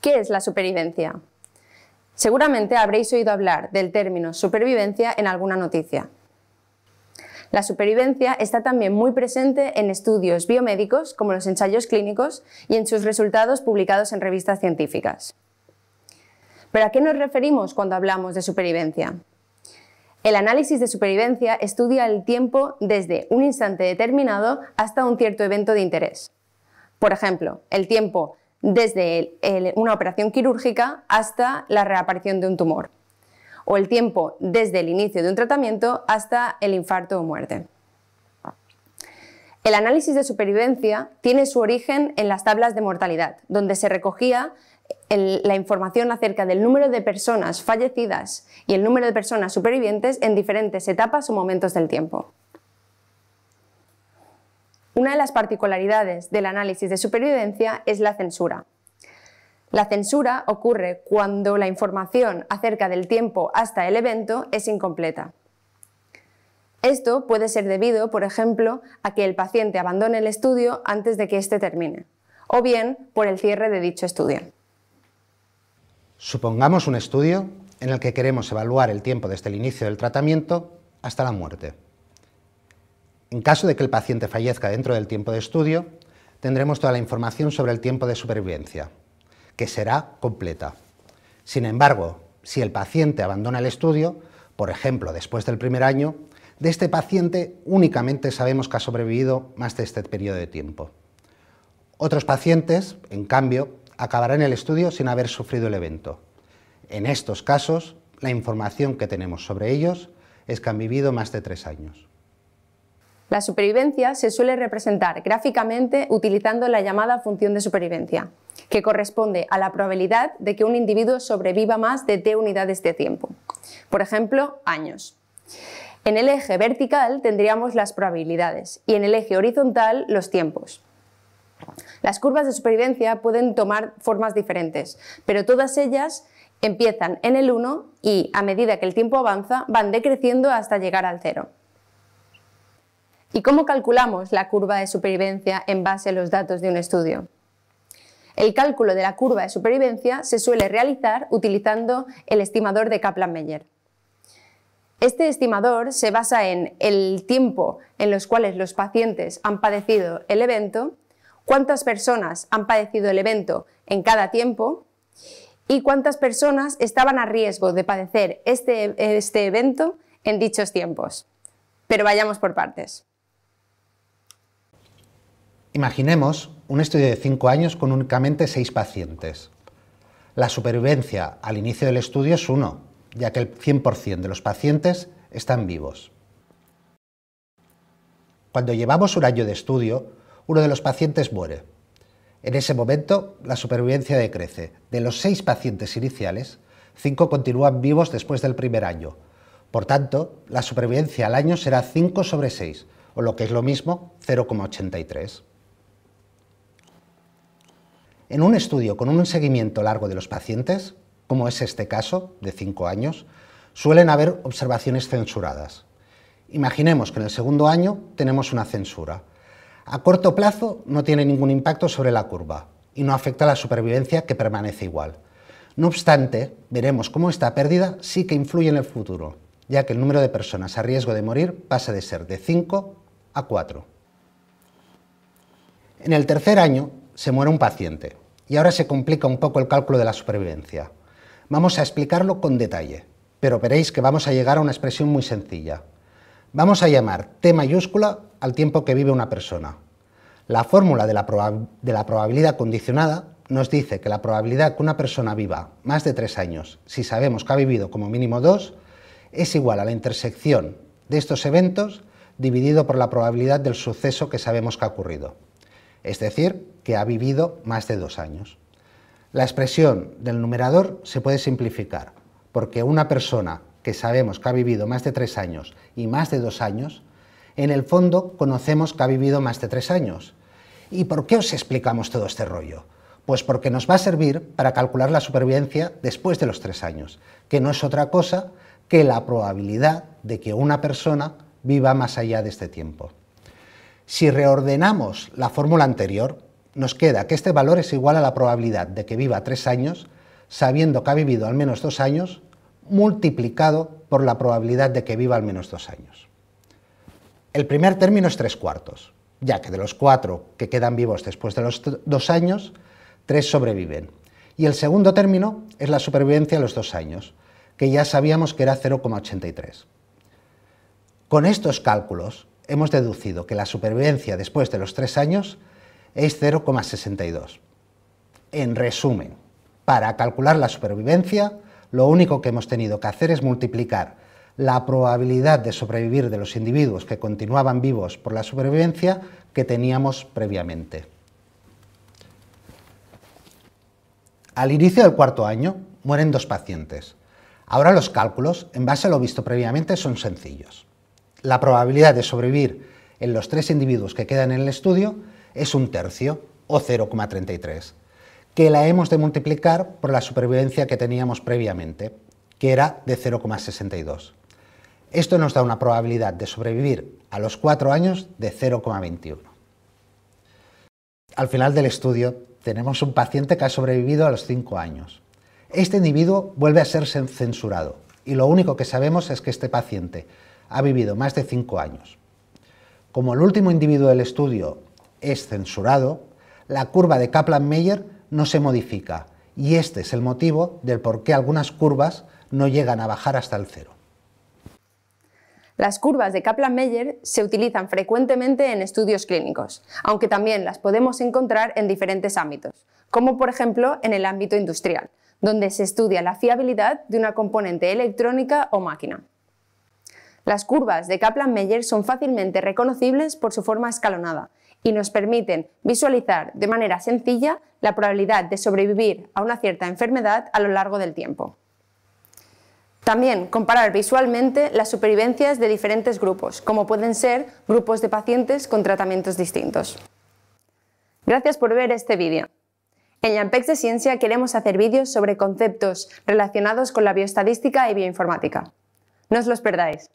¿Qué es la supervivencia? Seguramente habréis oído hablar del término supervivencia en alguna noticia. La supervivencia está también muy presente en estudios biomédicos como los ensayos clínicos y en sus resultados publicados en revistas científicas. ¿Pero a qué nos referimos cuando hablamos de supervivencia? El análisis de supervivencia estudia el tiempo desde un instante determinado hasta un cierto evento de interés. Por ejemplo, el tiempo desde una operación quirúrgica hasta la reaparición de un tumor, o el tiempo desde el inicio de un tratamiento hasta el infarto o muerte. El análisis de supervivencia tiene su origen en las tablas de mortalidad, donde se recogía la información acerca del número de personas fallecidas y el número de personas supervivientes en diferentes etapas o momentos del tiempo. Una de las particularidades del análisis de supervivencia es la censura. La censura ocurre cuando la información acerca del tiempo hasta el evento es incompleta. Esto puede ser debido, por ejemplo, a que el paciente abandone el estudio antes de que éste termine, o bien por el cierre de dicho estudio. Supongamos un estudio en el que queremos evaluar el tiempo desde el inicio del tratamiento hasta la muerte. En caso de que el paciente fallezca dentro del tiempo de estudio, tendremos toda la información sobre el tiempo de supervivencia, que será completa. Sin embargo, si el paciente abandona el estudio, por ejemplo, después del primer año, de este paciente únicamente sabemos que ha sobrevivido más de este periodo de tiempo. Otros pacientes, en cambio, acabarán el estudio sin haber sufrido el evento. En estos casos, la información que tenemos sobre ellos es que han vivido más de tres años. La supervivencia se suele representar gráficamente utilizando la llamada función de supervivencia, que corresponde a la probabilidad de que un individuo sobreviva más de t unidades de tiempo, por ejemplo, años. En el eje vertical tendríamos las probabilidades y en el eje horizontal los tiempos. Las curvas de supervivencia pueden tomar formas diferentes, pero todas ellas empiezan en el 1 y, a medida que el tiempo avanza, van decreciendo hasta llegar al 0. ¿Y cómo calculamos la curva de supervivencia en base a los datos de un estudio? El cálculo de la curva de supervivencia se suele realizar utilizando el estimador de Kaplan-Meier. Este estimador se basa en el tiempo en los cuales los pacientes han padecido el evento, cuántas personas han padecido el evento en cada tiempo y cuántas personas estaban a riesgo de padecer este, este evento en dichos tiempos. Pero vayamos por partes. Imaginemos un estudio de 5 años con únicamente 6 pacientes. La supervivencia al inicio del estudio es 1, ya que el 100% de los pacientes están vivos. Cuando llevamos un año de estudio, uno de los pacientes muere. En ese momento, la supervivencia decrece. De los 6 pacientes iniciales, 5 continúan vivos después del primer año. Por tanto, la supervivencia al año será 5 sobre 6, o lo que es lo mismo, 0,83. En un estudio con un seguimiento largo de los pacientes, como es este caso, de 5 años, suelen haber observaciones censuradas. Imaginemos que en el segundo año tenemos una censura. A corto plazo no tiene ningún impacto sobre la curva y no afecta a la supervivencia que permanece igual. No obstante, veremos cómo esta pérdida sí que influye en el futuro, ya que el número de personas a riesgo de morir pasa de ser de 5 a 4. En el tercer año se muere un paciente y ahora se complica un poco el cálculo de la supervivencia. Vamos a explicarlo con detalle, pero veréis que vamos a llegar a una expresión muy sencilla. Vamos a llamar T mayúscula al tiempo que vive una persona. La fórmula de la, probabilidad condicionada nos dice que la probabilidad que una persona viva más de tres años, si sabemos que ha vivido como mínimo dos, es igual a la intersección de estos eventos dividido por la probabilidad del suceso que sabemos que ha ocurrido es decir, que ha vivido más de dos años. La expresión del numerador se puede simplificar, porque una persona que sabemos que ha vivido más de tres años y más de dos años, en el fondo conocemos que ha vivido más de tres años. ¿Y por qué os explicamos todo este rollo? Pues porque nos va a servir para calcular la supervivencia después de los tres años, que no es otra cosa que la probabilidad de que una persona viva más allá de este tiempo. Si reordenamos la fórmula anterior, nos queda que este valor es igual a la probabilidad de que viva tres años, sabiendo que ha vivido al menos dos años, multiplicado por la probabilidad de que viva al menos dos años. El primer término es tres cuartos, ya que de los cuatro que quedan vivos después de los dos años, tres sobreviven. Y el segundo término es la supervivencia a los dos años, que ya sabíamos que era 0,83. Con estos cálculos hemos deducido que la supervivencia después de los tres años es 0,62. En resumen, para calcular la supervivencia, lo único que hemos tenido que hacer es multiplicar la probabilidad de sobrevivir de los individuos que continuaban vivos por la supervivencia que teníamos previamente. Al inicio del cuarto año mueren dos pacientes. Ahora los cálculos, en base a lo visto previamente, son sencillos la probabilidad de sobrevivir en los tres individuos que quedan en el estudio es un tercio o 0,33, que la hemos de multiplicar por la supervivencia que teníamos previamente, que era de 0,62. Esto nos da una probabilidad de sobrevivir a los cuatro años de 0,21. Al final del estudio tenemos un paciente que ha sobrevivido a los cinco años. Este individuo vuelve a ser censurado y lo único que sabemos es que este paciente ha vivido más de cinco años. Como el último individuo del estudio es censurado, la curva de kaplan meyer no se modifica y este es el motivo del por qué algunas curvas no llegan a bajar hasta el cero. Las curvas de kaplan meyer se utilizan frecuentemente en estudios clínicos, aunque también las podemos encontrar en diferentes ámbitos, como por ejemplo en el ámbito industrial, donde se estudia la fiabilidad de una componente electrónica o máquina. Las curvas de kaplan meyer son fácilmente reconocibles por su forma escalonada y nos permiten visualizar de manera sencilla la probabilidad de sobrevivir a una cierta enfermedad a lo largo del tiempo. También comparar visualmente las supervivencias de diferentes grupos, como pueden ser grupos de pacientes con tratamientos distintos. Gracias por ver este vídeo. En Yampex de Ciencia queremos hacer vídeos sobre conceptos relacionados con la bioestadística y bioinformática. No os los perdáis.